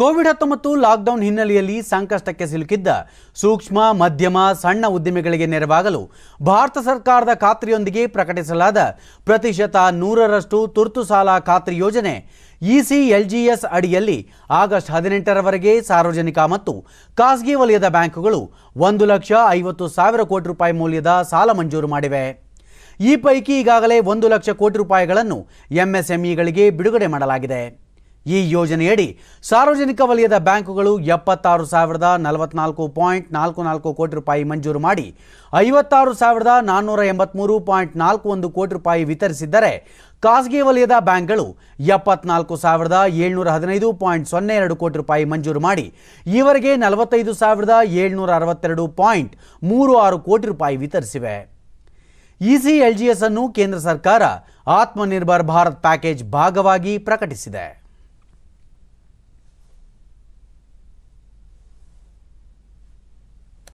Covid ಹತ್ತೊಂಬತ್ತು lockdown ಹಿನ್ನೆಲೆಯಲ್ಲಿ ಸಂಕಷ್ಟಕ್ಕೆ ಸಿಲುಕಿದ್ದ ಸೂಕ್ಷ್ಮ ಮಧ್ಯಮ ಸಣ್ಣ ಉದ್ದಿಮೆಗಳಿಗೆ ನೆರವಾಗಲು ಭಾರತ ಸರ್ಕಾರದ ಖಾತ್ರಿಯೊಂದಿಗೆ ಪ್ರಕಟಿಸಲಾದ ಪ್ರತಿಶತ ನೂರರಷ್ಟು ತುರ್ತು ಸಾಲ ಖಾತ್ರಿ ಯೋಜನೆ ಇಸಿಎಲ್ಜಿಎಸ್ ಅಡಿಯಲ್ಲಿ ಆಗಸ್ಟ್ ಹದಿನೆಂಟರವರೆಗೆ ಸಾರ್ವಜನಿಕ ಮತ್ತು ಖಾಸಗಿ ವಲಯದ ಬ್ಯಾಂಕುಗಳು ಒಂದು ಲಕ್ಷ ಐವತ್ತು ಸಾವಿರ ಕೋಟಿ ರೂಪಾಯಿ ಮೌಲ್ಯದ ಸಾಲ ಮಂಜೂರು ಮಾಡಿವೆ ಈ ಪೈಕಿ ಈಗಾಗಲೇ ಒಂದು ಲಕ್ಷ ಕೋಟಿ ರೂಪಾಯಿಗಳನ್ನು ಎಂಎಸ್ಎಂಇಗಳಿಗೆ ಬಿಡುಗಡೆ ಮಾಡಲಾಗಿದೆ ಈ ಯೋಜನೆಯಡಿ ಸಾರ್ವಜನಿಕ ವಲಯದ ಬ್ಯಾಂಕುಗಳು ಎಪ್ಪತ್ತಾರು ಸಾವಿರದ ನಲವತ್ನಾಲ್ಕು ಪಾಯಿಂಟ್ ನಾಲ್ಕು ನಾಲ್ಕು ಕೋಟಿ ರೂಪಾಯಿ ಮಂಜೂರು ಮಾಡಿ ಐವತ್ತಾರು ಸಾವಿರದ ನಾನ್ನೂರ ಎಂಬತ್ಮೂರು ಪಾಯಿಂಟ್ ನಾಲ್ಕು ಒಂದು ಕೋಟಿ ರೂಪಾಯಿ ವಿತರಿಸಿದ್ದರೆ ಖಾಸಗಿ ವಲಯದ ಬ್ಯಾಂಕ್ಗಳು ಎಪ್ಪತ್ನಾಲ್ಕು ಸಾವಿರದ ಏಳ್ನೂರ ಹದಿನೈದು ಪಾಯಿಂಟ್ ಸೊನ್ನೆ ಎರಡು ಕೋಟಿ ರೂಪಾಯಿ ಮಂಜೂರು ಮಾಡಿ ಈವರೆಗೆ ನಲವತ್ತೈದು ಸಾವಿರದ ಏಳ್ನೂರ ಅರವತ್ತೆರಡು ಪಾಯಿಂಟ್ ಮೂರು ಆರು ಕೋಟಿ ರೂಪಾಯಿ ವಿತರಿಸಿವೆ ಇಸಿಎಲ್ಜಿಎಸ್ ಅನ್ನು ಕೇಂದ್ರ ಸರ್ಕಾರ ಆತ್ಮನಿರ್ಭರ್ ಭಾರತ್ ಪ್ಯಾಕೇಜ್ ಭಾಗವಾಗಿ ಪ್ರಕಟಿಸಿದೆ